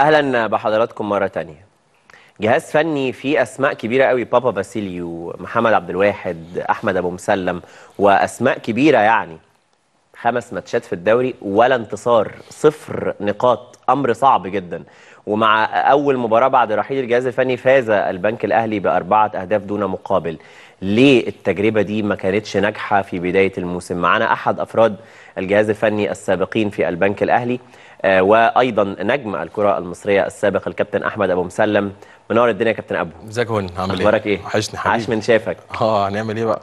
اهلا بحضراتكم مره تانية جهاز فني فيه اسماء كبيره قوي بابا فاسيليو محمد عبد الواحد احمد ابو مسلم واسماء كبيره يعني خمس ماتشات في الدوري ولا انتصار صفر نقاط امر صعب جدا ومع اول مباراه بعد رحيل الجهاز الفني فاز البنك الاهلي باربعه اهداف دون مقابل ليه التجربه دي ما كانتش ناجحه في بدايه الموسم معانا احد افراد الجهاز الفني السابقين في البنك الاهلي آه، وايضا نجم الكره المصريه السابق الكابتن احمد ابو مسلم منور الدنيا يا كابتن ابو ازيك يا هون عامل ايه اخبارك ايه وحشني حبيبي عاش من شافك اه هنعمل ايه بقى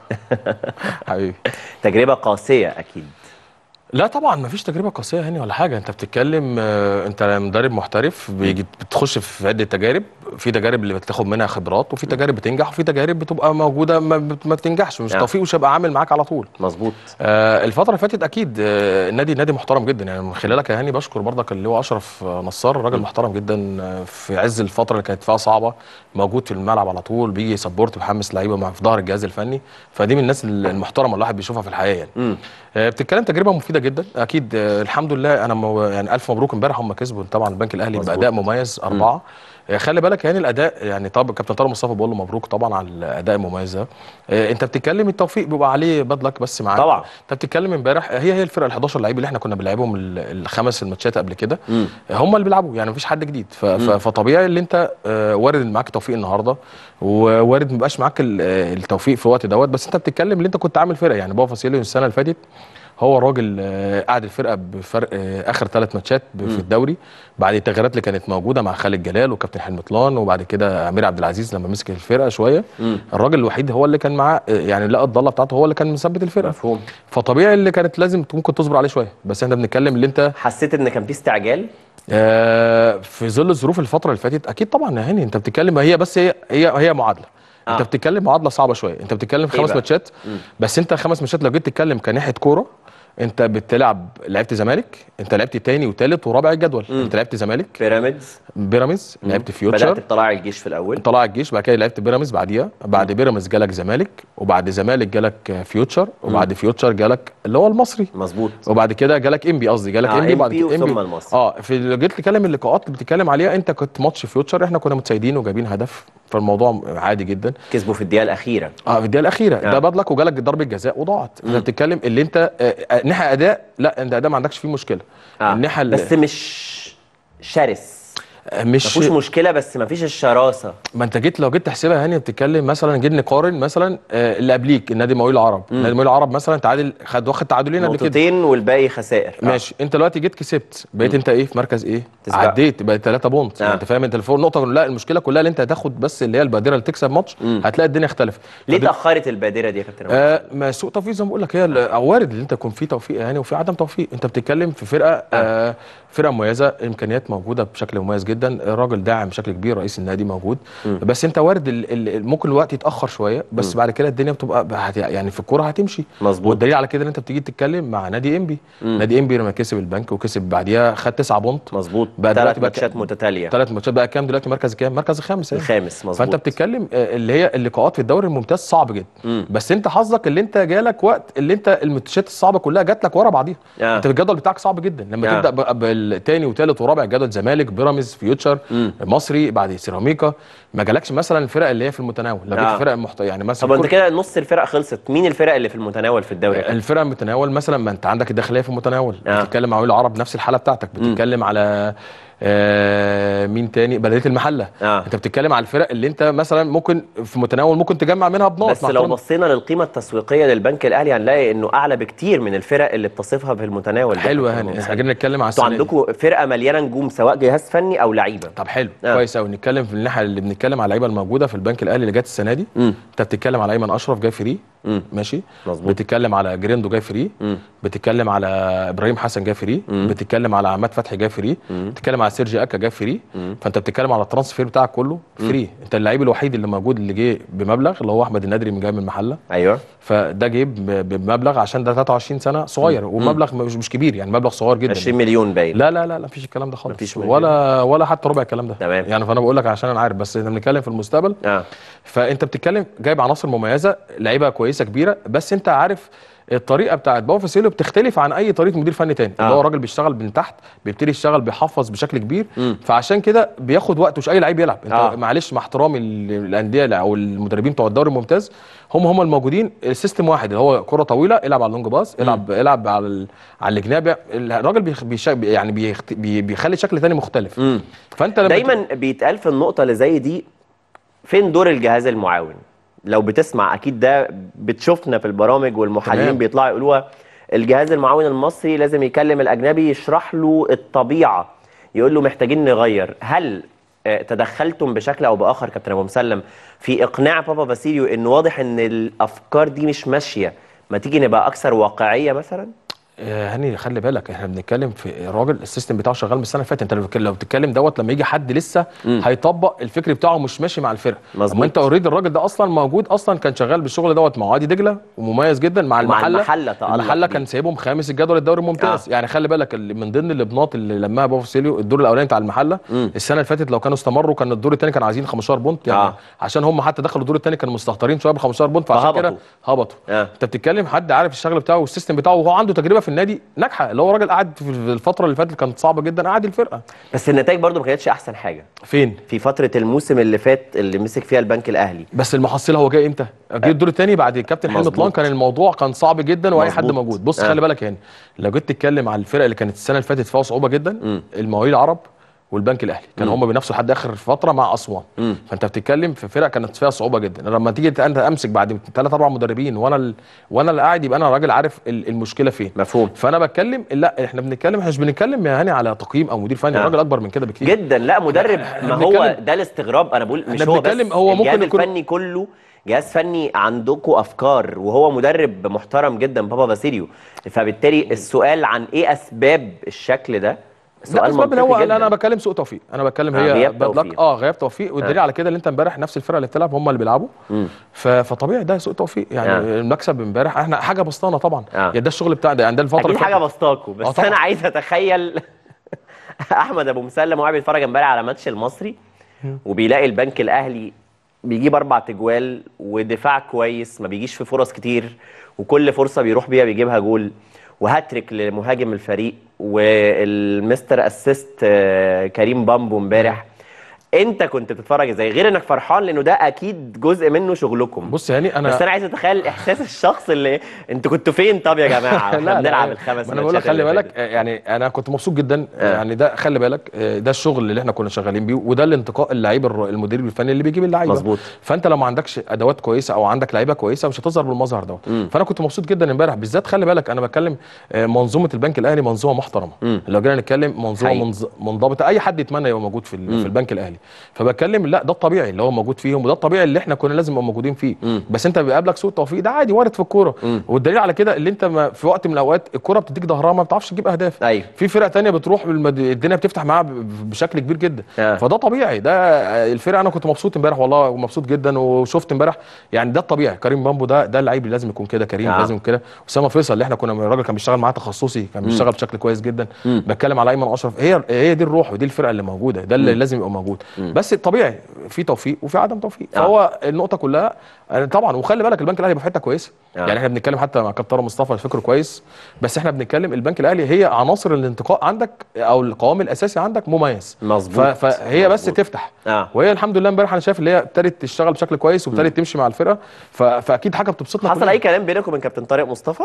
حبيبي تجربه قاسيه اكيد لا طبعا ما فيش تجربه قاسيه هنا يعني ولا حاجه انت بتتكلم آه، انت مدرب محترف بتخش في عده تجارب في تجارب اللي بتاخد منها خبرات وفي تجارب بتنجح وفي تجارب بتبقى موجوده ما, بتنجحش مش يعني. توفيق مش هيبقى عامل معاك على طول مظبوط آه الفتره اللي فاتت اكيد آه النادي نادي محترم جدا يعني من خلالك يا هاني بشكر برضك اللي هو اشرف نصار راجل محترم جدا آه، في عز الفتره اللي كانت فيها صعبه موجود في الملعب على طول بيجي يسبورت بيحمس لعيبه مع في ظهر الجهاز الفني فدي من الناس المحترمه الواحد بيشوفها في الحياه يعني آه بتتكلم تجربه مفيده جدا اكيد آه الحمد لله انا مو يعني الف مبروك امبارح هم كسبوا طبعا البنك الاهلي مزبوط. باداء مميز اربعه مم. آه، خلي بالك يعني الاداء يعني طب كابتن طارق مصطفى بقول له مبروك طبعا على الاداء المميز ده آه، انت بتتكلم التوفيق بيبقى عليه بدلك بس معاك طبعا انت بتتكلم امبارح آه، هي هي الفرقه ال 11 لعيب اللي احنا كنا بنلعبهم الخمس الماتشات قبل كده هم اللي بيلعبوا يعني مفيش حد جديد فطبيعي اللي انت وارد ان معاك توفيق النهارده ووارد ما يبقاش معاك التوفيق في الوقت دوت بس انت بتتكلم اللي انت كنت عامل فرقه يعني بابا فاسيليو السنه اللي فاتت هو الراجل آه، قعد الفرقه بفرق آه، اخر ثلاث ماتشات في الدوري بعد التغييرات اللي كانت موجوده مع خالد جلال وكابتن حلمي طلان وبعد كده امير عبد العزيز لما مسك الفرقه شويه الراجل الوحيد هو اللي كان معاه آه، يعني لقى الضله بتاعته هو اللي كان مثبت الفرقه مفهوم فطبيعي اللي كانت لازم ممكن تصبر عليه شويه بس احنا بنتكلم اللي انت حسيت ان كان في استعجال آه في ظل الظروف الفتره اللي فاتت اكيد طبعا يعني انت بتتكلم هي بس هي هي, هي معادله آه. انت بتتكلم معادله صعبه شويه انت بتتكلم ايه خمس إيه ماتشات بس انت خمس ماتشات لو جيت تتكلم كناحيه كوره انت بتلعب لعبت زمالك انت لعبت تاني وتالت ورابع الجدول مم. انت لعبت زمالك بيراميدز بيراميدز لعبت فيوتشر بدات بطلاع الجيش في الاول طلع الجيش بعد كده لعبت بيراميدز بعديها بعد بيراميدز جالك زمالك وبعد زمالك جالك فيوتشر وبعد مم. فيوتشر جالك اللي هو المصري مظبوط وبعد كده جالك انبي قصدي جالك آه انبي بعد كده انبي ثم المصري اه في جيت لكلام اللقاءات اللي بتتكلم عليها انت كنت ماتش فيوتشر احنا كنا متسيدين وجايبين هدف فالموضوع عادي جدا كسبوا في الدقيقه الاخيره اه في الدقيقه الاخيره آه. ده بدلك وجالك ضربه جزاء وضاعت انت بتتكلم اللي انت آه, آه، الناحيه اداء لا انت اداء ما عندكش فيه مشكله آه. الناحيه بس مش شرس آه، مش مفيش مشكله بس مفيش الشراسه ما انت جيت لو جيت تحسبها هاني يعني، بتتكلم مثلا جيت نقارن مثلا آه، اللي قبليك النادي المقاول العرب النادي المقاول العرب مثلا تعادل خد واخد تعادلين قبل كده نقطتين والباقي خسائر آه. ماشي انت دلوقتي جيت كسبت بقيت انت ايه في مركز ايه تسبق. عديت بقيت 3 بونت آه. انت فاهم انت الفور نقطه لا المشكله كلها اللي انت هتاخد بس اللي هي البادره اللي تكسب ماتش مم. هتلاقي الدنيا اختلفت ليه تاخرت البادره دي يا كابتن آه ما سوء توفيق زي ما بقول لك هي وارد اللي انت يكون في توفيق يعني وفي عدم توفيق انت بتتكلم في فرقه آه. آه فرقه مميزه امكانيات موجوده بشكل مميز جدا الراجل داعم بشكل كبير رئيس النادي موجود م. بس انت وارد ممكن الوقت يتاخر شويه بس م. بعد كده الدنيا بتبقى يعني في الكوره هتمشي مظبوط والدليل على كده ان انت بتيجي تتكلم مع نادي انبي نادي انبي لما كسب البنك وكسب بعديها خد تسعة بونت مظبوط ثلاث ماتشات متتاليه ثلاث ماتشات بقى كام دلوقتي مركز كام مركز الخامس يعني. الخامس مظبوط فانت بتتكلم آه، اللي هي اللقاءات في الدوري الممتاز صعب جدا م. بس انت حظك اللي انت جالك وقت اللي انت الماتشات الصعبه كلها جات لك ورا بعضيها آه. انت الجدول بتاعك صعب جدا لما آه. تبدا الثاني وثالث ورابع جدول زمالك بيراميدز فيوتشر مصري بعد سيراميكا ما جالكش مثلا الفرق اللي هي في المتناول لو آه. فرق محت... يعني مثلا طب انت كده نص الفرق خلصت مين الفرق اللي في المتناول في الدوري الفرق المتناول مثلا ما انت عندك الداخليه في المتناول آه. بتتكلم على العرب نفس الحاله بتاعتك بتتكلم مم. على آه، مين تاني بلديه المحله آه. انت بتتكلم على الفرق اللي انت مثلا ممكن في متناول ممكن تجمع منها بنقط بس لو بصينا للقيمه التسويقيه للبنك الاهلي هنلاقي انه اعلى بكتير من الفرق اللي بتصفها في المتناول حلو يا هاني احنا جينا نتكلم على السنه عندكم فرقه مليانه نجوم سواء جهاز فني او لعيبه طب حلو آه. كويس قوي نتكلم في الناحيه اللي بنتكلم على اللعيبه الموجوده في البنك الاهلي اللي جت السنه دي انت بتتكلم على ايمن اشرف جاي فري ماشي مظبوط بتتكلم على جريندو جاي فري بتتكلم على ابراهيم حسن جاي فري بتتكلم على عماد فتحي جاي فري بتتكلم سيرجي اكا جاب فري فانت بتتكلم على الترانسفير بتاعك كله فري انت اللعيب الوحيد اللي موجود اللي جه بمبلغ اللي هو احمد النادري من جاي من المحله ايوه فده جه بمبلغ عشان ده 23 سنه صغير مم. ومبلغ مش مش كبير يعني مبلغ صغير جدا 20 مليون باين لا لا لا مفيش الكلام ده خالص مفيش مليون. ولا ولا حتى ربع الكلام ده تمام يعني فانا بقول لك عشان انا عارف بس احنا بنتكلم في المستقبل آه. فانت بتتكلم جايب عناصر مميزه لعيبه كويسه كبيره بس انت عارف الطريقه بتاعت باو فاسيلو بتختلف عن اي طريقه مدير فني تاني آه. اللي هو آه. راجل بيشتغل من تحت بيبتدي يشتغل بيحفظ بشكل كبير م. فعشان كده بياخد وقت مش اي لعيب يلعب انت آه. معلش مع احترامي الانديه او المدربين بتوع الدوري الممتاز هم هم الموجودين السيستم واحد اللي هو كره طويله العب على اللونج باس العب العب على على الجناب الراجل بيخ... يعني بيخت... بيخلي شكل تاني مختلف م. فانت دايما بت... بيتقال في النقطه اللي زي دي فين دور الجهاز المعاون لو بتسمع اكيد ده بتشوفنا في البرامج والمحللين بيطلعوا يقولوها الجهاز المعاون المصري لازم يكلم الاجنبي يشرح له الطبيعه يقول له محتاجين نغير هل آه، تدخلتم بشكل او باخر كابتن ابو مسلم في اقناع بابا باسيليو انه واضح ان الافكار دي مش ماشيه ما تيجي نبقى اكثر واقعيه مثلا آه، هاني خلي بالك احنا بنتكلم في الراجل السيستم بتاعه شغال من السنه اللي فاتت انت لو بتتكلم دوت لما يجي حد لسه مم. هيطبق الفكر بتاعه مش ماشي مع الفرقه اما انت اوريدي الراجل ده اصلا موجود اصلا كان شغال بالشغل دوت مع وادي دجله ومميز جدا مع المحله المحله المحله كان سايبهم خامس الجدول الدوري الممتاز آه. يعني خلي بالك من ضمن البناط اللي لماها بابا الدور الاولاني بتاع المحله مم. السنه اللي فاتت لو كانوا استمروا كان الدور الثاني كان عايزين 15 بونت يعني آه. عشان هم حتى دخلوا الدور الثاني كانوا مستهترين شويه ب 15 بونت فعشان كده هبطوا آه. انت آه. بتتكلم حد عارف الشغل بتاعه والسيستم بتاعه وهو عنده تجربه في النادي ناجحه اللي هو راجل قعد في الفتره اللي فاتت كانت صعبه جدا قعد الفرقه بس النتائج برده ما كانتش احسن حاجه فين في فتره الموسم اللي فات اللي مسك فيها البنك الاهلي بس المحصله هو جاي امتى جه الدور الثاني بعد الكابتن حلمي طلان كان الموضوع كان صعب جدا واي حد موجود بص أه. خلي بالك هنا يعني، لو جيت تتكلم على الفرق اللي كانت السنه اللي فاتت فيها صعوبه جدا المواهب العرب والبنك الاهلي كانوا هم بينافسوا لحد اخر فتره مع اسوان فانت بتتكلم في فرق كانت فيها صعوبه جدا لما تيجي انت امسك بعد ثلاث اربع مدربين وانا ال... وانا اللي قاعد يبقى انا راجل عارف المشكله فين مفهوم فانا بتكلم لا احنا بنتكلم احنا مش بنتكلم يعني على تقييم او مدير فني نعم. الراجل اكبر من كده بكتير جدا لا مدرب ما هو ده الاستغراب انا بقول مش هو بس هو ممكن الجهاز الفني كله جهاز فني عندكم افكار وهو مدرب محترم جدا بابا باسيليو فبالتالي السؤال عن ايه اسباب الشكل ده سؤال لا هو هو انا بكلم سوء توفيق انا بتكلم هي آه، غياب توفيق اه غياب توفيق والدليل آه. على كده ان انت امبارح نفس الفرقه اللي بتلعب هم اللي بيلعبوا فطبيعي ده سوء توفيق يعني آه. المكسب امبارح احنا حاجه بسطانه طبعا آه. يعني ده الشغل بتاعنا يعني ده الفتره دي حاجه بسطاكوا آه، بس آه انا عايز اتخيل احمد ابو مسلم وهو بيتفرج امبارح على ماتش المصري وبيلاقي البنك الاهلي بيجيب اربع تجوال ودفاع كويس ما بيجيش في فرص كتير وكل فرصه بيروح بيها بيجيبها جول وهاتريك لمهاجم الفريق والمستر اسيست آه، كريم بامبو امبارح انت كنت بتتفرج ازاي غير انك فرحان لانه ده اكيد جزء منه شغلكم بص يعني انا بس انا عايز اتخيل احساس الشخص اللي انتوا كنتوا فين طب يا جماعه احنا بنلعب الخمس انا بقول لك خلي بالك يعني انا كنت مبسوط جدا آه. يعني ده خلي بالك آه، ده الشغل اللي احنا كنا شغالين بيه وده الانتقاء اللعيب المدير الفني اللي بيجيب اللعيبه مظبوط فانت لو ما عندكش ادوات كويسه او عندك لعيبه كويسه مش هتظهر بالمظهر دوت فانا كنت مبسوط جدا امبارح بالذات خلي بالك انا بتكلم آه، منظومه البنك الاهلي منظومه محترمه لو جينا نتكلم منظومه منظمه اي حد يتمنى يبقى موجود في البنك الاهلي عالي فبتكلم لا ده الطبيعي اللي هو موجود فيهم وده الطبيعي اللي احنا كنا لازم نبقى موجودين فيه مم. بس انت بيقابلك سوء توفيق ده عادي وارد في الكوره والدليل على كده اللي انت ما في وقت من الاوقات الكوره بتديك ظهرها ما بتعرفش تجيب اهداف أيوه. في فرق ثانيه بتروح الدنيا بتفتح معاها بشكل كبير جدا آه. فده طبيعي ده الفرقه انا كنت مبسوط امبارح والله ومبسوط جدا وشفت امبارح يعني ده الطبيعي كريم بامبو ده ده اللعيب اللي لازم يكون كده كريم آه. لازم كده اسامه فيصل اللي احنا كنا الراجل كان بيشتغل معاه تخصصي كان بيشتغل بشكل كويس جدا بتكلم على ايمن اشرف هي هي دي الروح ودي الفرقه اللي موجوده ده اللي مم. لازم يبقى موجود بس طبيعي في توفيق وفي عدم توفيق آه. فهو النقطه كلها آه، طبعا وخلي بالك البنك الاهلي في حته كويسه آه. يعني احنا بنتكلم حتى مع كابتن مصطفى فكره كويس بس احنا بنتكلم البنك الاهلي هي عناصر الانتقاء عندك او القوام الاساسي عندك مميز مظبوط فهي مزبوط. بس تفتح آه. وهي الحمد لله امبارح انا شايف اللي هي ابتدت تشتغل بشكل كويس وابتدت تمشي مع الفرقه فاكيد حاجه بتبسطنا حصل اي كلام بينك وبين كابتن طارق مصطفى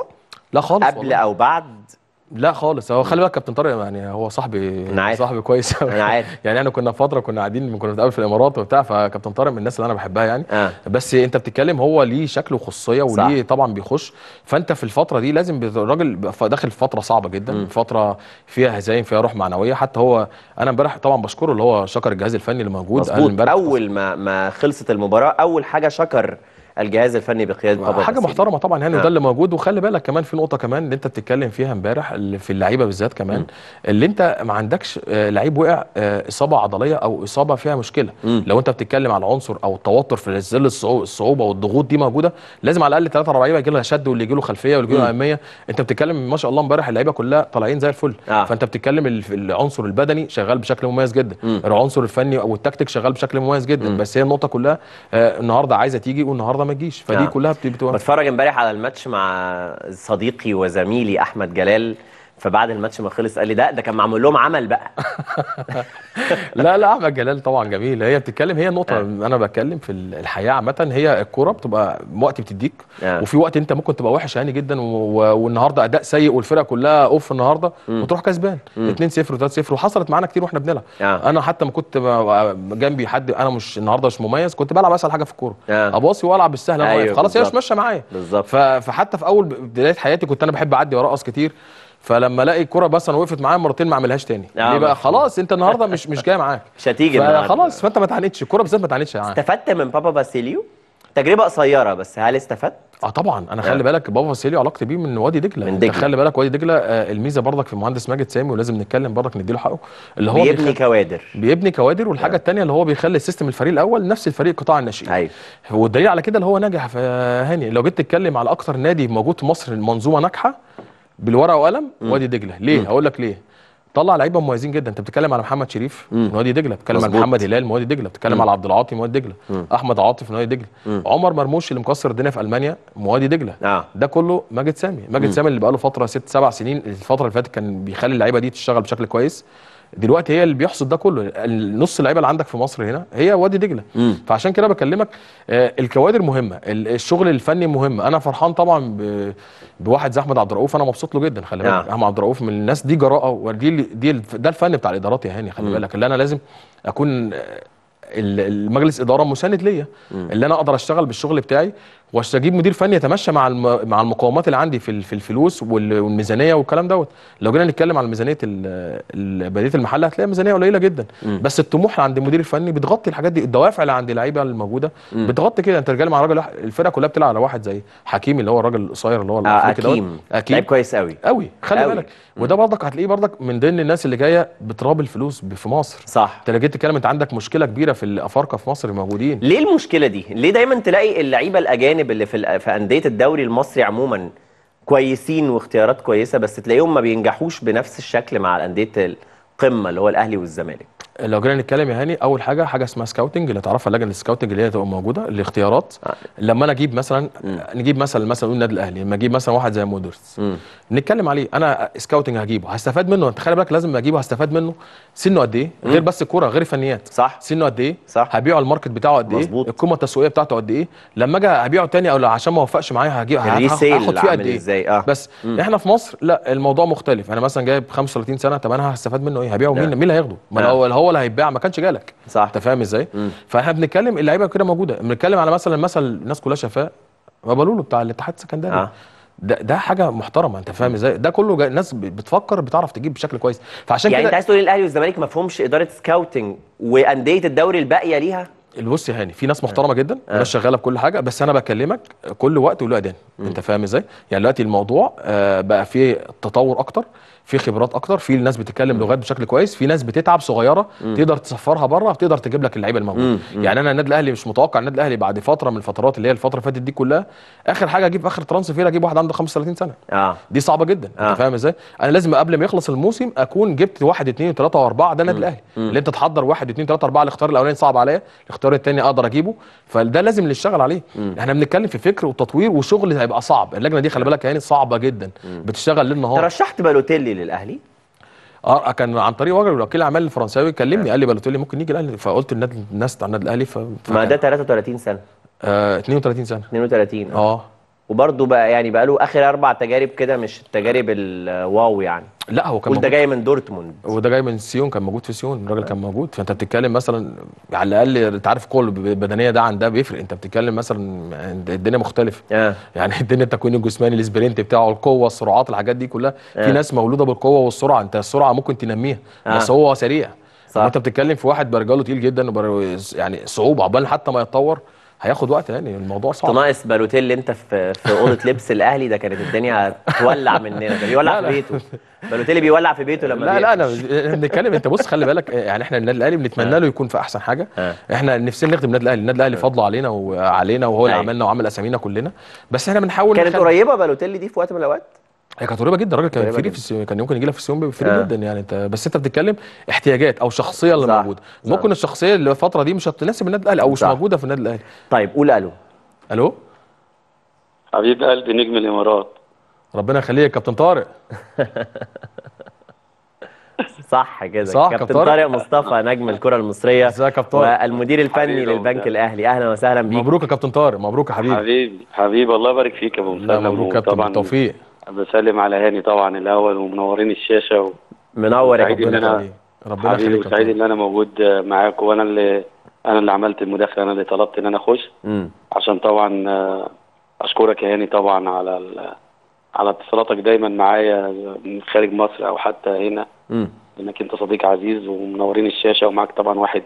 لا خالص قبل والله. او بعد لا خالص هو خلي بالك كابتن طارق يعني هو صاحبي انا عارف صاحبي كويس انا عارف يعني احنا كنا فتره كنا قاعدين كنا بنتقابل في الامارات وبتاع فكابتن طارق من الناس اللي انا بحبها يعني آه. بس انت بتتكلم هو ليه شكله وخصوصيه وليه صح. طبعا بيخش فانت في الفتره دي لازم الراجل داخل فتره صعبه جدا م. فتره فيها هزايم فيها روح معنويه حتى هو انا امبارح طبعا بشكره اللي هو شكر الجهاز الفني اللي موجود مظبوط اول ما ما خلصت المباراه اول حاجه شكر الجهاز الفني بقياده طبعا حاجه محترمه طبعا يعني آه. ده اللي موجود وخلي بالك كمان في نقطه كمان اللي انت بتتكلم فيها امبارح في اللعيبه بالذات كمان اللي انت ما عندكش آه، لعيب وقع آه، اصابه عضليه او اصابه فيها مشكله م. لو انت بتتكلم على عنصر او التوتر في ظل الصعوبه والضغوط دي موجوده لازم على الاقل ثلاثه اربع لعيبه يجي لها شد واللي يجي له خلفيه واللي يجي له اهميه انت بتتكلم ما شاء الله امبارح اللعيبه كلها طالعين زي الفل آه. فانت بتتكلم العنصر البدني شغال بشكل مميز جدا م. العنصر الفني او التكتيك شغال بشكل مميز جدا م. بس هي النقطه كلها النهارده عايزه تيجي والنهارده النهارده ما تجيش فدي آه. كلها بتبقى بتفرج امبارح على الماتش مع صديقي وزميلي احمد جلال فبعد الماتش ما خلص قال لي ده ده كان معمول لهم عمل بقى لا لا احمد جلال طبعا جميل هي بتتكلم هي نقطه آه. انا بتكلم في الحياه عامه هي الكوره بتبقى وقت بتديك آه. وفي وقت انت ممكن تبقى وحش يعني جدا والنهارده اداء سيء والفرقه كلها اوف النهارده وتروح كسبان 2 0 و3 0 وحصلت معانا كتير واحنا بنلعب آه. انا حتى ما كنت جنبي حد انا مش النهارده مش مميز كنت بلعب اسهل حاجه في الكوره اباصي والعب بالسهل انا أيوه خلاص هي مش ماشيه معايا فحتى في اول بدايه حياتي كنت انا بحب اعدي وارقص كتير فلما الاقي الكوره مثلا وقفت معايا مرتين ما اعملهاش تاني ليه بقى خلاص انت النهارده مش مش جاي معاك مش هتيجي خلاص فانت ما اتعنتش الكوره بالذات ما اتعنتش يعني استفدت من بابا باسيليو تجربه قصيره بس هل استفدت اه طبعا انا خلي آه. بالك بابا باسيليو علاقتي بيه من وادي دجله من دجله خلي بالك وادي دجله آه الميزه برضك في مهندس ماجد سامي ولازم نتكلم برضك نديله حقه اللي هو بيبني بيخل... كوادر بيبني كوادر والحاجه آه. الثانيه اللي هو بيخلي سيستم الفريق الاول نفس الفريق قطاع الناشئين ايوه والدليل على كده اللي هو نجح في آه، هاني لو جيت تتكلم على اكثر نادي موجود في مصر المنظومه ناجحه بالورقه وقلم وادي دجله ليه مم. هقول لك ليه طلع لعيبه مميزين جدا انت بتتكلم على محمد شريف من وادي دجله بتتكلم على محمد هلال من وادي دجله بتتكلم على عبد العاطي من وادي دجله احمد عاطف من وادي دجله عمر مرموش اللي مكسر الدنيا في المانيا من وادي دجله آه. ده كله ماجد سامي ماجد سامي اللي بقاله فتره ست سبع سنين الفتره اللي فاتت كان بيخلي اللعيبه دي تشتغل بشكل كويس دلوقتي هي اللي بيحصد ده كله نص اللعيبه اللي عندك في مصر هنا هي وادي دجله فعشان كده بكلمك آه، الكوادر مهمه الشغل الفني مهم انا فرحان طبعا بواحد زي احمد عبد الرؤوف انا مبسوط له جدا خلي بالك نعم. احمد عبد الرؤوف من الناس دي جراءه ودي دي ده الفن بتاع الادارات يا هاني خلي بالك اللي انا لازم اكون آه، المجلس اداره مساند ليا اللي انا اقدر اشتغل بالشغل بتاعي واستجيب مدير فني يتمشى مع مع المقومات اللي عندي في في الفلوس والميزانيه والكلام دوت لو جينا نتكلم على ميزانيه بلديه المحل هتلاقي ميزانيه قليله جدا م. بس الطموح اللي عند المدير الفني بتغطي الحاجات دي الدوافع اللي عند اللعيبه الموجوده م. بتغطي كده انت رجال مع راجل الفرقه كلها بتلعب على واحد زي حكيم اللي هو الراجل القصير اللي هو آه اكيد اكيد لعيب كويس قوي قوي خلي بالك وده برضك هتلاقيه برضك من ضمن الناس اللي جايه بتراب الفلوس في مصر صح انت لو جيت تتكلم انت عندك مشكله كبيره في الافارقه في مصر موجودين ليه المشكله دي ليه دايما تلاقي اللعيبه الاجانب الاجانب اللي في في انديه الدوري المصري عموما كويسين واختيارات كويسه بس تلاقيهم ما بينجحوش بنفس الشكل مع الانديه القمه اللي هو الاهلي والزمالك لو جينا نتكلم يا هاني اول حاجه حاجه اسمها سكاوتنج اللي تعرفها لجنه السكاوتنج اللي هي تبقى موجوده الاختيارات آه. لما انا اجيب مثلا نجيب مثلا مثلا نقول النادي الاهلي لما اجيب مثلا واحد زي مودرز نتكلم عليه انا سكاوتنج هجيبه هستفاد منه انت خلي بالك لازم اجيبه هستفاد منه سنه قد ايه غير بس الكوره غير الفنيات صح سنه قد ايه صح هبيعه الماركت بتاعه قد ايه القيمه التسويقيه بتاعته قد ايه لما اجي ابيعه تاني او عشان ما وفقش معايا هجيب هاخد فيه قد ايه آه. بس احنا في مصر لا الموضوع مختلف انا يعني مثلا جايب 35 سنه طب انا هستفاد منه منه ايه هبيعه مين مين اللي هياخده ما هو هو اللي هيتباع ما كانش جالك صح انت فاهم ازاي فاحنا بنتكلم اللعيبه كده موجوده بنتكلم على مثلا مثل الناس كلها ما مبالولو بتاع الاتحاد السكندري آه. ده ده حاجه محترمه انت فاهم ازاي ده كله ناس بتفكر بتعرف تجيب بشكل كويس فعشان يعني كده يعني انت عايز تقول الاهلي والزمالك ما فيهمش اداره سكاوتنج وانديه الدوري الباقيه ليها بص يا هاني في ناس آه. محترمه جدا آه. ناس شغاله بكل حاجه بس انا بكلمك كل وقت وله اذان انت فاهم ازاي يعني دلوقتي الموضوع آه بقى فيه تطور اكتر في خبرات اكتر في ناس بتتكلم لغات بشكل كويس في ناس بتتعب صغيره مم. تقدر تسفرها بره تقدر تجيب لك اللعيبه الموجوده يعني انا النادي الاهلي مش متوقع النادي الاهلي بعد فتره من الفترات اللي هي الفتره اللي فاتت دي كلها اخر حاجه اجيب اخر ترانسفير اجيب واحد عنده 35 سنه آه. دي صعبه جدا آه. انت فاهم ازاي انا لازم قبل ما يخلص الموسم اكون جبت واحد اثنين ثلاثه واربعه ده النادي الاهلي اللي انت تحضر واحد اثنين ثلاثه اربعه الاختيار الاولاني صعب عليا الاختيار الثاني اقدر اجيبه فده لازم اللي يشتغل عليه مم. احنا بنتكلم في فكر وتطوير وشغل هيبقى صعب اللجنه دي خلي بالك يعني صعبه جدا مم. بتشتغل ليل نهار رشحت بالوتيلي للاهلي اه كان عن طريق وجهي وكيل الاعمال الفرنساوي كلمني آه. قال لي بالوتيلي ممكن يجي الاهلي فقلت للناس بتاع النادي الاهلي ف... ما ده 33 سنه آه 32 سنه 32 اه وبرده بقى يعني بقى له اخر اربع تجارب كده مش التجارب الواو يعني لا هو كان وده جاي من دورتموند وده جاي من سيون كان موجود في سيون الراجل كان موجود فانت يعني بتتكلم مثلا على الاقل انت عارف كل البدنيه ده عن ده بيفرق انت بتتكلم مثلا الدنيا مختلفه آه. يعني الدنيا التكوين الجسماني السبرنت بتاعه القوه السرعات الحاجات دي كلها آه. في ناس مولوده بالقوه والسرعه انت السرعه ممكن تنميها آه. بس هو سريع صح. انت بتتكلم في واحد برجله تقيل جدا يعني صعوبه عقبال حتى ما يتطور هياخد وقت يعني الموضوع صعب ناقص بالوتيلي انت في في اوضه لبس الاهلي ده كانت الدنيا تولع مننا ده بيولع في بيته بالوتيلي بيولع في بيته لما لا لا انا بنتكلم انت بص خلي بالك يعني احنا النادي الاهلي بنتمنى آه. له يكون في احسن حاجه آه. احنا نفسنا نخدم النادي الاهلي النادي الاهلي آه. فضله علينا وعلينا وهو اللي أيوه. عملنا وعمل اسامينا كلنا بس احنا بنحاول كانت قريبه بالوتيلي دي في وقت من الاوقات هي كانت قريبه جدا الراجل كان فري في كان ممكن يجي لها في السيوم فري آه. جدا يعني انت بس انت بتتكلم احتياجات او شخصيه اللي صح. موجوده ممكن صح. الشخصيه اللي الفتره دي مش هتناسب النادي الاهلي او مش صح. موجوده في النادي الاهلي طيب قول الو الو حبيب قلبي نجم الامارات ربنا يخليك كابتن طارق صح كده صح كابتن طارق مصطفى نجم الكره المصريه ازيك يا طارق والمدير الفني للبنك الاهلي اهلا وسهلا بيك مبروك يا كابتن طارق مبروك يا حبيبي حبيبي حبيبي الله يبارك فيك يا ابو مصطفى مبروك كابتن بالتوفيق بسلم على هاني طبعا الاول ومنورين الشاشه و... منور يا ربنا أنا... ربنا يخليك حبيبي وسعيد ان انا موجود معاكم وانا اللي انا اللي عملت المداخله انا اللي طلبت ان انا اخش عشان طبعا آه، اشكرك يا هاني طبعا على ال... على اتصالاتك دايما معايا من خارج مصر او حتى هنا م. انك انت صديق عزيز ومنورين الشاشه ومعاك طبعا واحد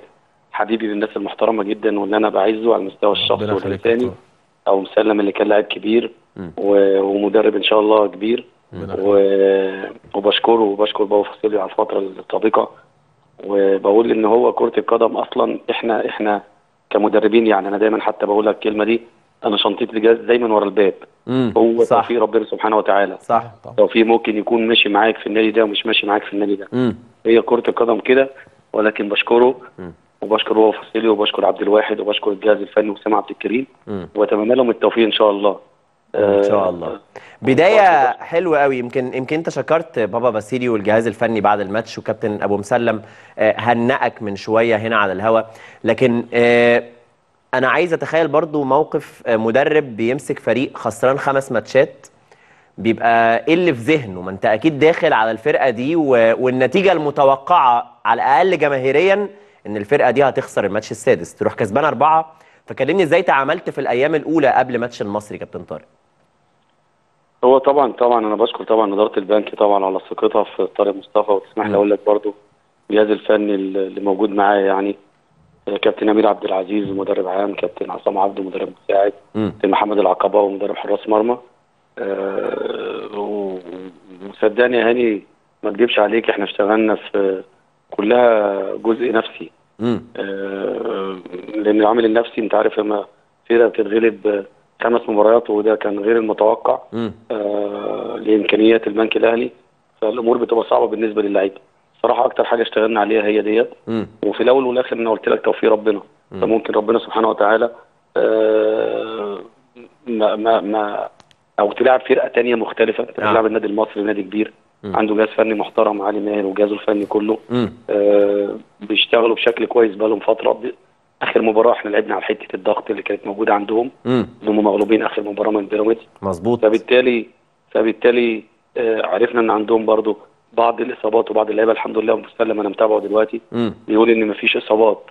حبيبي من الناس المحترمه جدا واللي انا بعزه على المستوى الشخصي والانساني او مسلم اللي كان لاعب كبير ومدرب ان شاء الله كبير و... وبشكره وبشكر بابا فاصيلي على الفتره السابقه وبقول ان هو كره القدم اصلا احنا احنا كمدربين يعني انا دايما حتى بقول لك الكلمه دي انا شنطتي الجهاز دايما ورا الباب مم. هو صح. توفيق ربنا سبحانه وتعالى صح توفيق ممكن يكون ماشي معاك في النادي ده ومش ماشي معاك في النادي ده مم. هي كره القدم كده ولكن بشكره مم. وبشكر هو فصيلي وبشكر عبد الواحد وبشكر الجهاز الفني وسام عبد الكريم واتمنى لهم التوفيق ان شاء الله ان آه، شاء الله آه، بدايه آه، حلوه قوي يمكن يمكن انت شكرت بابا باسيلي والجهاز الفني بعد الماتش وكابتن ابو مسلم هنأك من شويه هنا على الهواء لكن انا عايز اتخيل برضو موقف مدرب بيمسك فريق خسران خمس ماتشات بيبقى ايه اللي في ذهنه ما انت اكيد داخل على الفرقه دي والنتيجه المتوقعه على الاقل جماهيريا ان الفرقه دي هتخسر الماتش السادس تروح كسبان اربعه فكلمني ازاي تعاملت في الايام الاولى قبل ماتش المصري كابتن طارق هو طبعا طبعا انا بشكر طبعا اداره البنك طبعا على ثقتها في طارق مصطفى وتسمح لي اقول لك برضه الجهاز الفني اللي موجود معايا يعني كابتن امير عبد العزيز مدرب عام كابتن عصام عبده مدرب مساعد كابتن محمد العقبه ومدرب حراس مرمى آه، وصدقني يا هاني ما اكذبش عليك احنا اشتغلنا في كلها جزء نفسي آه، لان العامل النفسي انت عارف لما فرقه بتتغلب آه، خمس مباريات وده كان غير المتوقع آه لامكانيات البنك الاهلي فالامور بتبقى صعبه بالنسبه للعيبه صراحه اكتر حاجه اشتغلنا عليها هي ديت وفي الاول والاخر انا قلت لك توفيق ربنا مم. فممكن ربنا سبحانه وتعالى آه ما ما ما او تلعب فرقه ثانيه مختلفه نعم. تلعب النادي المصري نادي كبير عنده جهاز فني محترم علي ماهر وجهازه الفني كله آه بيشتغلوا بشكل كويس بقالهم فتره اخر مباراه احنا لعبنا على حته الضغط اللي كانت موجوده عندهم ان هم مغلوبين اخر مباراه من بيراميدز مظبوط فبالتالي فبالتالي آه عرفنا ان عندهم برضو بعض الاصابات وبعض اللعيبه الحمد لله مسلم انا متابعه دلوقتي مم. بيقول ان مفيش اصابات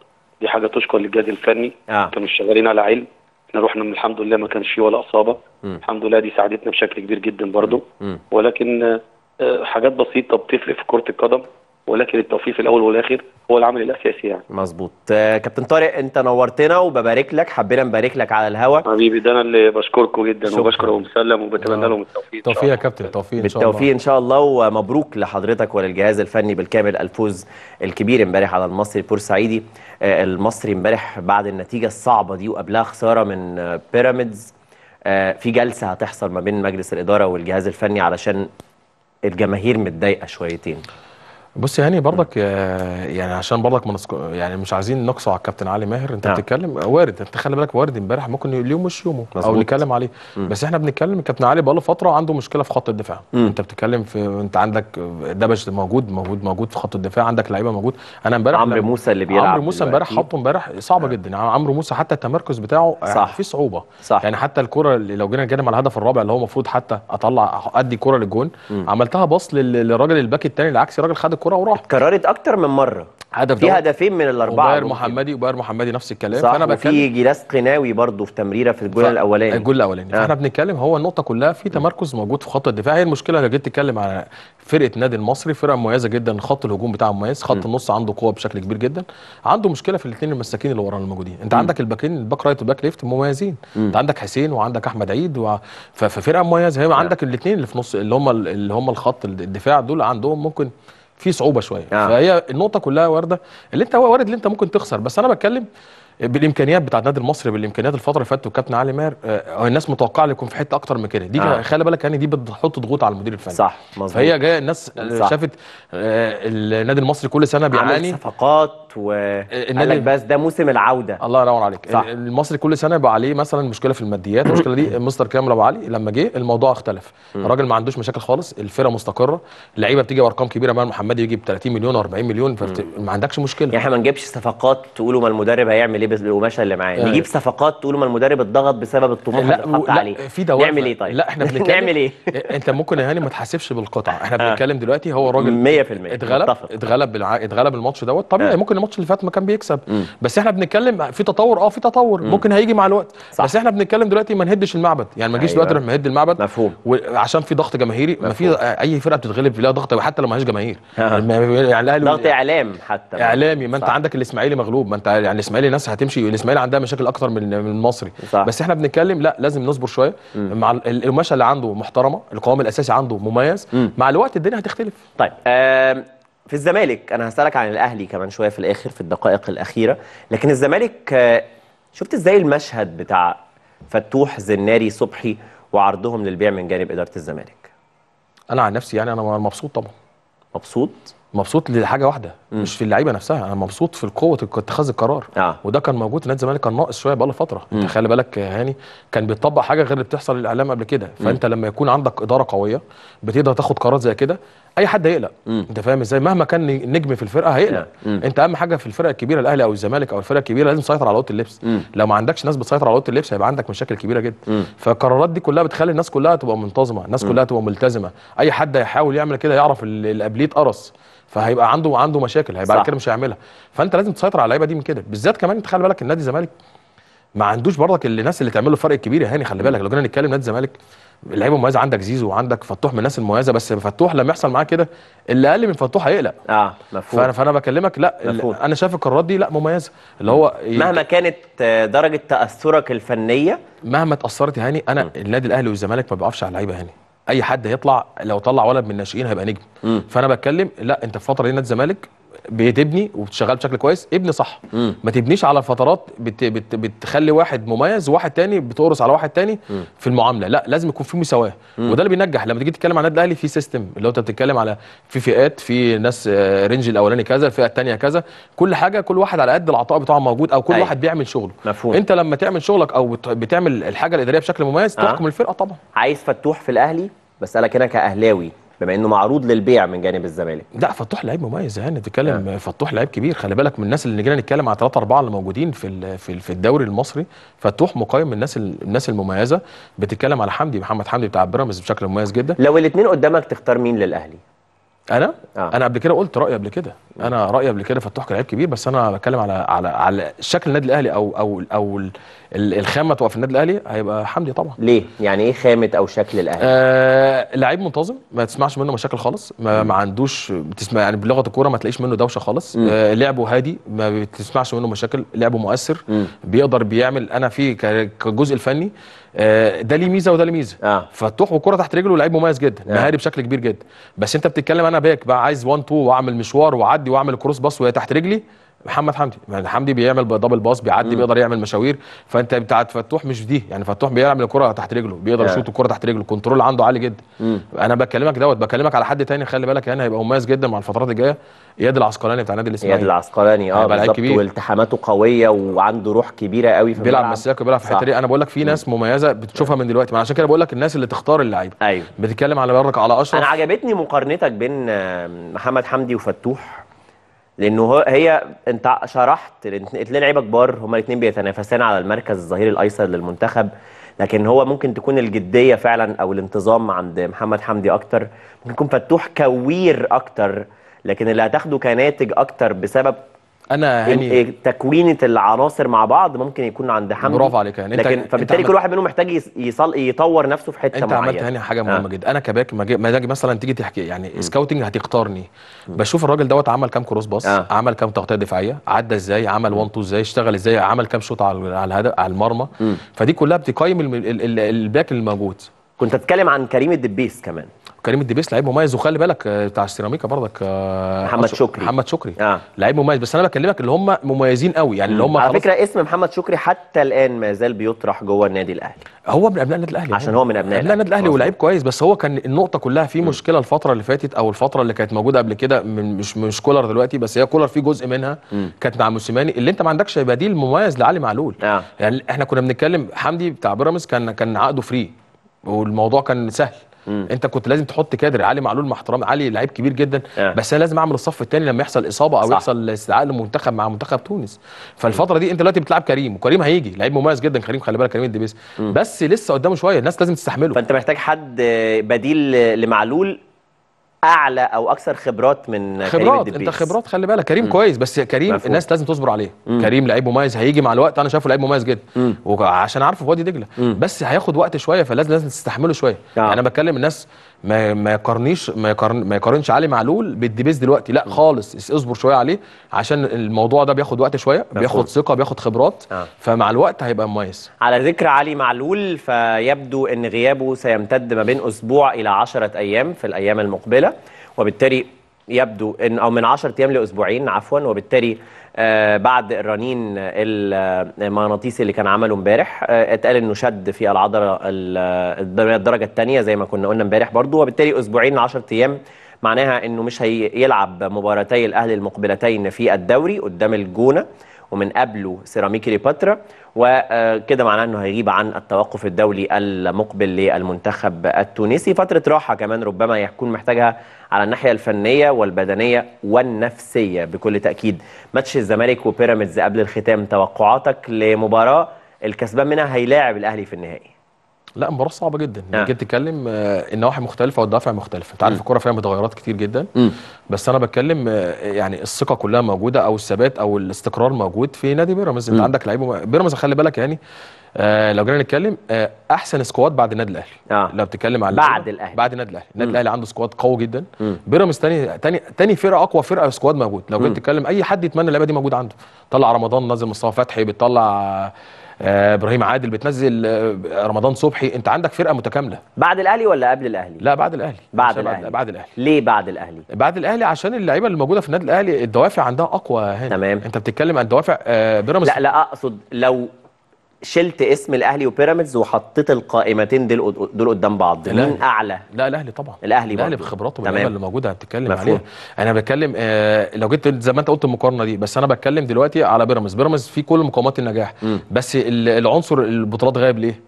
دي حاجه تشكر للجهاز الفني آه. كانوا شغالين على علم احنا رحنا من الحمد لله ما كانش فيه ولا اصابه مم. الحمد لله دي ساعدتنا بشكل كبير جدا برضو مم. ولكن آه آه، حاجات بسيطه بتفرق في كره القدم ولكن التوفيق في الاول والاخر هو العامل الاساسي يعني مظبوط آه، كابتن طارق انت نورتنا وببارك لك حبينا نبارك لك على الهوا حبيبي ده انا اللي بشكركم جدا شكرا. وبشكر ام سلم وبتمنى آه. لهم التوفيق التوفيق يا كابتن التوفيق ان شاء الله بالتوفيق ان شاء الله ومبروك لحضرتك وللجهاز الفني بالكامل الفوز الكبير امبارح على المصري بورسعيدي المصري امبارح بعد النتيجه الصعبه دي وقبلها خساره من بيراميدز في جلسه هتحصل ما بين مجلس الاداره والجهاز الفني علشان الجماهير متضايقه شويتين بص هاني برضك آه، يعني عشان برضك يعني مش عايزين نقصوا على الكابتن علي ماهر انت نعم. بتتكلم آه، وارد انت خلي بالك وارد امبارح ممكن اليوم مش يومه مزبوط. او نتكلم عليه مم. بس احنا بنتكلم الكابتن علي بقاله فتره عنده مشكله في خط الدفاع مم. انت بتتكلم في انت عندك دبش موجود موجود موجود في خط الدفاع عندك لعيبه موجود انا امبارح عمرو موسى اللي بيلعب عمرو موسى امبارح حطه امبارح صعبه آه. جدا يعني عمرو موسى حتى التمركز بتاعه آه، صح. في صعوبه صح. يعني حتى الكره اللي لو جينا نتكلم على الهدف الرابع اللي هو المفروض حتى اطلع ادي كره للجون عملتها باص للراجل الباك الثاني العكسي راجل خد الكره وراح اتكررت اكتر من مره هدف في هدفين من الاربعه وباير محمدي وباير محمدي نفس الكلام صح فانا بتكلم وفي جلاس قناوي برضه في تمريره في الجول الاولاني الجول الاولاني آه. فاحنا بنتكلم هو النقطه كلها في تمركز موجود في خط الدفاع هي المشكله لو جيت تتكلم على فرقه نادي المصري فرقه مميزه جدا خط الهجوم بتاعه مميز خط م. النص عنده قوه بشكل كبير جدا عنده مشكله في الاثنين المساكين اللي ورا الموجودين انت م. عندك الباكين الباك رايت والباك ليفت مميزين م. انت عندك حسين وعندك احمد عيد و... ففرقه مميزه هي آه. عندك الاثنين اللي في نص اللي هم اللي هم الخط الدفاع دول عندهم ممكن في صعوبه شويه آه. فهي النقطه كلها وارده اللي انت هو وارد اللي انت ممكن تخسر بس انا بتكلم بالامكانيات بتاعت النادي المصري بالامكانيات الفتره اللي فاتت والكابتن علي ماهر آه،, آه الناس متوقعه يكون في حته اكتر من كده دي آه. خلي بالك يعني دي بتحط ضغوط على المدير الفني صح مظبوط فهي جايه الناس صح. شافت آه النادي المصري كل سنه بيعاني صفقات و لك بس ده موسم العوده الله ينور عليك صح. المصري كل سنه بقى عليه مثلا مشكله في الماديات المشكله دي مستر كامل ابو علي لما جه الموضوع اختلف الراجل ما عندوش مشاكل خالص الفرقه مستقره اللعيبه بتيجي بارقام كبيره مال محمد يجي ب 30 مليون و40 مليون ما عندكش مشكله يعني احنا ما نجيبش صفقات تقولوا ما المدرب هيعمل ايه بالقماشه اللي معاه آه. نجيب صفقات تقولوا ما المدرب اتضغط بسبب الطموح اللي اتحط عليه في نعمل ايه طيب لا احنا بنتكلم ايه انت ممكن يا هاني ما تحاسبش بالقطعه احنا آه. بنتكلم دلوقتي هو راجل 100% اتغلب اتغلب اتغلب الماتش دوت طبيعي آه. ممكن الماتش اللي فات ما كان بيكسب مم. بس احنا بنتكلم في تطور اه في تطور مم. ممكن هيجي مع الوقت صح. بس احنا بنتكلم دلوقتي ما نهدش المعبد يعني ما جيش أيوة. دلوقتي نهد المعبد مفهوم وعشان في ضغط جماهيري ما في اي فرقه بتتغلب لها ضغط حتى لو ما هيش جماهير آه. يعني الاهلي ضغط اعلام حتى اعلامي ما انت عندك الاسماعيلي مغلوب ما انت يعني الاسماعيلي ناس هتمشي الاسماعيلي عندها مشاكل اكتر من المصري صح. بس احنا بنتكلم لا لازم نصبر شويه مع القماشه اللي عنده محترمه القوام الاساسي عنده مميز مع الوقت الدنيا هتختلف طيب في الزمالك انا هسالك عن الاهلي كمان شويه في الاخر في الدقائق الاخيره لكن الزمالك آه، شفت ازاي المشهد بتاع فتوح زناري صبحي وعرضهم للبيع من جانب اداره الزمالك انا عن نفسي يعني انا مبسوط طبعا مبسوط مبسوط لحاجه واحده م. مش في اللعيبه نفسها انا مبسوط في قوه اتخاذ القرار آه. وده كان موجود في نادي الزمالك كان ناقص شويه بقاله فتره انت خلي بالك هاني كان بيطبق حاجه غير اللي بتحصل للاعلام قبل كده فانت م. لما يكون عندك اداره قويه بتقدر تاخد قرارات زي كده اي حد هيقلق انت فاهم ازاي مهما كان نجم في الفرقه هيقلق انت اهم حاجه في الفرقه الكبيره الاهلي او الزمالك او الفرقه الكبيره لازم تسيطر على اوضه اللبس مم. لو ما عندكش ناس بتسيطر على اوضه اللبس هيبقى عندك مشاكل كبيره جدا فالقرارات دي كلها بتخلي الناس كلها تبقى منتظمه الناس مم. كلها تبقى ملتزمه اي حد هيحاول يعمل كده يعرف اللي قبليه اتقرص فهيبقى عنده عنده مشاكل هيبقى بعد كده مش هيعملها فانت لازم تسيطر على اللعيبه دي من كده بالذات كمان انت خلي بالك النادي الزمالك ما عندوش برضك الناس اللي تعمل له الفرق الكبير يا هاني خلي بالك لو جينا نتكلم نادي الزمالك لعيبه مميزه عندك زيزو وعندك فتوح من الناس المميزه بس فتوح لما يحصل معاه كده اللي اقل من فتوح هيقلق اه مفهوم فانا فانا بكلمك لا انا شايف القرارات دي لا مميزه اللي هو مهما كانت آه، درجه تاثرك الفنيه مهما تاثرت يا هاني انا م. النادي الاهلي والزمالك ما بيقفش على اللعيبه هاني اي حد هيطلع لو طلع ولد من الناشئين هيبقى نجم م. فانا بتكلم لا انت في فتره دي نادي الزمالك بتبني وبتشغل بشكل كويس ابني صح مم. ما تبنيش على فترات بت بت بتخلي واحد مميز وواحد تاني بتقرص على واحد تاني مم. في المعامله لا لازم يكون في مساواه وده اللي بينجح لما تيجي تتكلم عن النادي الاهلي في سيستم اللي هو انت بتتكلم على في فئات في ناس آه، رينج الاولاني كذا الفئه الثانيه كذا كل حاجه كل واحد على قد العطاء بتاعه موجود او كل أي. أيوة. واحد بيعمل شغله مفهوم. انت لما تعمل شغلك او بتعمل الحاجه الاداريه بشكل مميز أه. تحكم الفرقه طبعا عايز فتوح في الاهلي بسالك هنا كاهلاوي بما انه معروض للبيع من جانب الزمالك لا فتوح لعيب مميز يعني نتكلم أه. فتوح لعيب كبير خلي بالك من الناس اللي جينا نتكلم على ثلاثه اربعه اللي موجودين في في في الدوري المصري فتوح مقيم من الناس الناس المميزه بتتكلم على حمدي محمد حمدي بتاع بيراميدز بشكل مميز جدا لو الاثنين قدامك تختار مين للاهلي انا آه. انا قبل كده قلت رايي قبل كده انا رايي قبل كده فتوح كان لعيب كبير بس انا بتكلم على على على شكل النادي الاهلي او او او الخامه تبقى في النادي الاهلي هيبقى حمدي طبعا ليه يعني ايه خامه او شكل الاهلي آه لعيب منتظم ما تسمعش منه مشاكل خالص ما, ما عندوش بتسمع يعني بلغه الكوره ما تلاقيش منه دوشه خالص آه لعبه هادي ما بتسمعش منه مشاكل لعبه مؤثر م. بيقدر بيعمل انا في كجزء الفني آه، ده ليه ميزه وده ليه ميزه آه. فتوح والكره تحت رجله لعيب مميز جدا آه. مهاري بشكل كبير جدا بس انت بتتكلم انا باك بقى عايز 1 2 واعمل مشوار واعدي واعمل كروس باص وهي تحت رجلي محمد حمدي محمد حمدي بيعمل دبل باص بيعدي بيقدر يعمل مشاوير فانت بتاعت فتوح مش دي يعني فتوح بيعمل الكره تحت رجله بيقدر يشوط الكره تحت رجله الكنترول عنده عالي جدا مم. انا بكلمك دوت بكلمك على حد تاني خلي بالك يعني هيبقى مميز جدا مع الفترات الجايه اياد العسقلاني بتاع نادي الاسماعيلي اياد العسقلاني اه بالظبط والتحاماته قويه وعنده روح كبيره قوي في بيلعب مساك وبيلعب في الحته انا بقول لك في ناس مميزه بتشوفها من دلوقتي ما عشان كده بقول لك الناس اللي تختار اللعيبه ايوه بتتكلم على برك على اشرف انا عجبتني مقارنتك بين آه، محمد حمدي وفتوح لانه هي انت شرحت الاثنين لعيبه كبار هما الاثنين بيتنافسان على المركز الظهير الايسر للمنتخب لكن هو ممكن تكون الجديه فعلا او الانتظام عند محمد حمدي اكتر ممكن يكون فتوح كوير اكتر لكن اللي هتاخده كناتج اكتر بسبب انا هاني إيه، تكوينه العناصر مع بعض ممكن يكون عند حمدي برافو عليك يعني انت لكن فبالتالي كل واحد منهم محتاج يصل يطور نفسه في حته معينه انت عملت هاني حاجه آه. مهمه آه. جدا انا كباك ما اجي مثلا تيجي تحكي يعني سكاوتنج هتختارني بشوف الراجل دوت عمل كام كروس باص آه. عمل كام تغطيه دفاعيه عدى ازاي عمل 1 2 ازاي اشتغل ازاي عمل كام شوط على على الهدف على المرمى م. فدي كلها بتقيم الباك الموجود كنت اتكلم عن كريم الدبيس كمان كريم الدبيس لعيب مميز وخلي بالك آه، بتاع السيراميكا برضك آه، محمد شكري محمد شكري آه. لعيب مميز بس انا بكلمك اللي هم مميزين قوي يعني اللي هم على فكره اسم محمد شكري حتى الان ما زال بيطرح جوه النادي الاهلي هو من ابناء النادي الاهلي عشان هو من ابناء النادي الاهلي ولعيب كويس بس هو كان النقطه كلها في مشكله الفتره اللي فاتت او الفتره اللي كانت موجوده قبل كده مش مش كولر دلوقتي بس هي كولر في جزء منها م. كانت مع موسيماني اللي انت ما عندكش بديل مميز لعلي معلول آه. يعني احنا كنا بنتكلم حمدي بتاع بيراميدز كان كان عقده فري والموضوع كان سهل انت كنت لازم تحط كادر علي معلول مع احترامي علي لعيب كبير جدا آه. بس انا لازم اعمل الصف الثاني لما يحصل اصابه او صح. يحصل استدعاء لمنتخب مع منتخب تونس فالفتره دي انت دلوقتي بتلعب كريم وكريم هيجي لعيب مميز جدا كريم خلي بالك كريم الدبيس بس لسه قدامه شويه الناس لازم تستحمله فانت محتاج حد بديل لمعلول اعلى او اكثر خبرات من خبرات كريم الدبيس. انت خبرات خلي بالك كريم م. كويس بس كريم مفهوم. الناس لازم تصبر عليه م. كريم لعيب مميز هيجي مع الوقت انا شايفه لعيب مميز جدا وعشان عارفه في وادي دجله بس هياخد وقت شويه فلازم لازم تستحمله شويه آه. يعني انا بتكلم الناس ما ما يقارنيش ما يقارن ما يقارنش علي معلول بالديبيز دلوقتي لا خالص اصبر شويه عليه عشان الموضوع ده بياخد وقت شويه بياخد ثقه بياخد خبرات آه. فمع الوقت هيبقى مميز على ذكر علي معلول فيبدو ان غيابه سيمتد ما بين اسبوع الى 10 ايام في الايام المقبله وبالتالي يبدو ان او من 10 ايام لاسبوعين عفوا وبالتالي آه، بعد الرنين المغناطيسي اللي كان عمله امبارح آه، اتقال انه شد في العضله الدرجه الثانيه زي ما كنا قلنا امبارح برضو وبالتالي اسبوعين 10 ايام معناها انه مش هيلعب مباراتي الاهلي المقبلتين في الدوري قدام الجونه ومن قبله سيراميكي ليباترا وكده معناه انه هيغيب عن التوقف الدولي المقبل للمنتخب التونسي فتره راحه كمان ربما يكون محتاجها على الناحيه الفنيه والبدنيه والنفسيه بكل تاكيد ماتش الزمالك وبيراميدز قبل الختام توقعاتك لمباراه الكسبان منها هيلاعب الاهلي في النهائي لا مباراه صعبه جدا آه. جيت تتكلم النواحي آه، مختلفه والدوافع مختلفه انت عارف الكوره فيها متغيرات كتير جدا م. بس انا بتكلم آه، يعني الثقه كلها موجوده او الثبات او الاستقرار موجود في نادي بيراميدز انت عندك لعيبه بيراميدز خلي بالك يعني آه لو جينا نتكلم آه احسن سكواد بعد النادي الاهلي آه. لو بتتكلم على بعد الاهلي بعد النادي الاهلي النادي الاهلي عنده سكواد قوي جدا بيراميدز تاني تاني تاني فرقه اقوى فرقه سكواد موجود لو جيت تتكلم اي حد يتمنى اللعيبه دي موجود عنده طلع رمضان نازل مصطفى فتحي بتطلع آه، ابراهيم عادل بتنزل آه، رمضان صبحي انت عندك فرقه متكامله بعد الاهلي ولا قبل الاهلي لا بعد الاهلي بعد الاهلي بعد الاهلي ليه بعد الاهلي بعد الاهلي عشان اللعيبه اللي موجوده في النادي الاهلي الدوافع عندها اقوى هنا تمام انت بتتكلم عن دوافع آه، بيراميدز لا لا اقصد لو شلت اسم الاهلي وبيراميدز وحطيت القائمتين دول دول قدام بعض الأهلي. مين اعلى لا الاهلي طبعا الاهلي الاهلي بخبراته تمام. اللي موجوده هتتكلم عليها انا بتكلم آه لو جيت زي ما انت قلت المقارنه دي بس انا بتكلم دلوقتي على بيراميدز بيراميدز في كل مقومات النجاح م. بس العنصر البطولات غايب ليه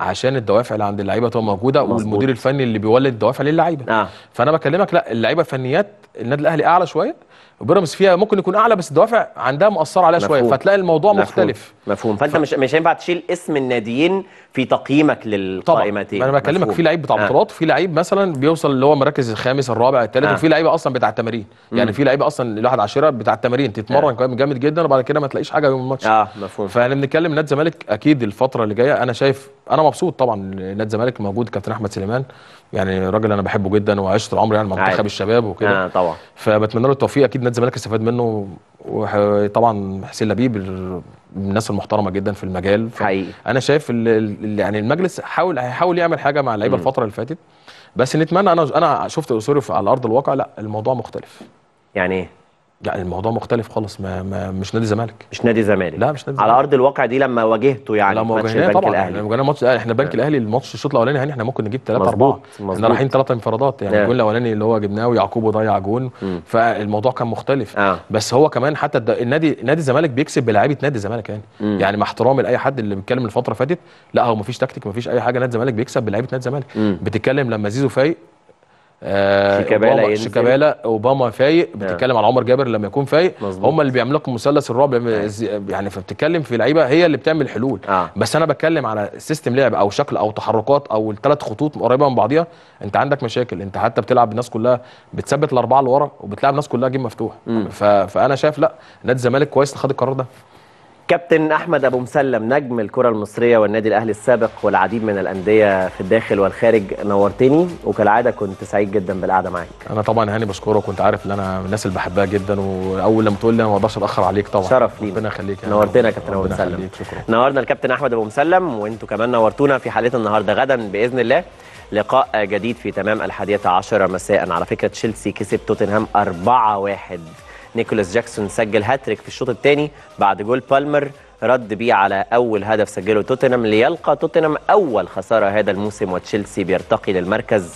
عشان الدوافع اللي عند اللعيبه تبقى موجوده مزبوط. والمدير الفني اللي بيولد دوافع للعيبه آه. فانا بكلمك لا اللعيبه فنيات النادي الاهلي اعلى شويه وبيراميدز فيها ممكن يكون اعلى بس الدوافع عندها مؤثره عليها شويه فتلاقي الموضوع مفهوم. مختلف مفهوم فانت ف... مش مش هينفع تشيل اسم الناديين في تقييمك للقائمتين طبعا انا بكلمك في لعيب بتاع آه. بطولات آه. وفي لعيب مثلا بيوصل اللي هو المراكز الخامس الرابع الثالث آه. وفي لعيبه اصلا بتاع التمارين يعني في لعيبه اصلا الواحد عشرة بتاع التمارين تتمرن آه. جامد جدا وبعد كده ما تلاقيش حاجه يوم الماتش اه مفهوم فاحنا بنتكلم نادي الزمالك اكيد الفتره اللي جايه انا شايف انا مبسوط طبعا نادي الزمالك موجود كابتن احمد سليمان يعني راجل انا بحبه جدا وعشت العمر يعني مع منتخب الشباب وكده آه طبعا فبتمنى له التوفيق اكيد نادي الزمالك استفاد منه وطبعا حسين لبيب الناس المحترمه جدا في المجال حقيقي انا شايف يعني المجلس حاول هيحاول يعمل حاجه مع اللعيبه الفتره اللي فاتت بس نتمنى انا انا شفت اسوري على ارض الواقع لا الموضوع مختلف يعني ايه يعني الموضوع مختلف خالص ما, ما مش نادي الزمالك مش نادي الزمالك لا مش نادي زمالك. على ارض الواقع دي لما واجهته يعني لما ماتش البنك طبعا الاهلي لما واجهنا ماتش احنا البنك آه. الاهلي الماتش الشوط الاولاني يعني احنا ممكن نجيب ثلاثه اربعه احنا رايحين ثلاثه انفرادات يعني آه. الجول الاولاني اللي هو جبناه ويعقوب ضيع جون فالموضوع كان مختلف آه. بس هو كمان حتى النادي نادي الزمالك بيكسب بلاعيبه نادي الزمالك يعني مم. يعني مع احترامي لاي حد اللي بيتكلم الفتره اللي فاتت لا هو مفيش تكتيك مفيش اي حاجه نادي الزمالك بيكسب بلاعيبه نادي الزمالك بتتكلم لما زيزو فايق شيكابالا آه، شيكابالا اوباما فايق بتتكلم نعم. على عمر جابر لما يكون فايق هم اللي بيعملوا لك مثلث الرعب نعم. يعني فبتتكلم في لعيبه هي اللي بتعمل حلول آه. بس انا بتكلم على سيستم لعب او شكل او تحركات او الثلاث خطوط قريبه من بعضيها انت عندك مشاكل انت حتى بتلعب الناس كلها بتثبت الاربعه اللي ورا وبتلعب الناس كلها جيم مفتوح فانا شايف لا نادي الزمالك كويس خد القرار ده كابتن احمد ابو مسلم نجم الكره المصريه والنادي الاهلي السابق والعديد من الانديه في الداخل والخارج نورتني وكالعاده كنت سعيد جدا بالقعده معاك انا طبعا هاني يعني بشكرك وانت عارف ان انا من الناس اللي بحبها جدا واول لما تقول لي انا ما اقدرش اتاخر عليك طبعا شرف لينا ربنا يخليك نورتنا يا كابتن ابو مسلم نورنا الكابتن احمد ابو مسلم وانتوا كمان نورتونا في حلقه النهارده غدا باذن الله لقاء جديد في تمام الحادية عشرة مساء على فكرة تشيلسي كسب توتنهام 4-1 نيكولاس جاكسون سجل هاتريك في الشوط الثاني بعد جول بالمر رد بيه على اول هدف سجله توتنهام ليلقى توتنهام اول خساره هذا الموسم وتشيلسي بيرتقي للمركز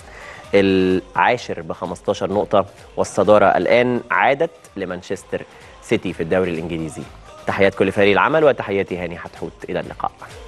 العاشر ب 15 نقطه والصداره الان عادت لمانشستر سيتي في الدوري الانجليزي تحيات كل فريق العمل وتحياتي هاني حتحوت الى اللقاء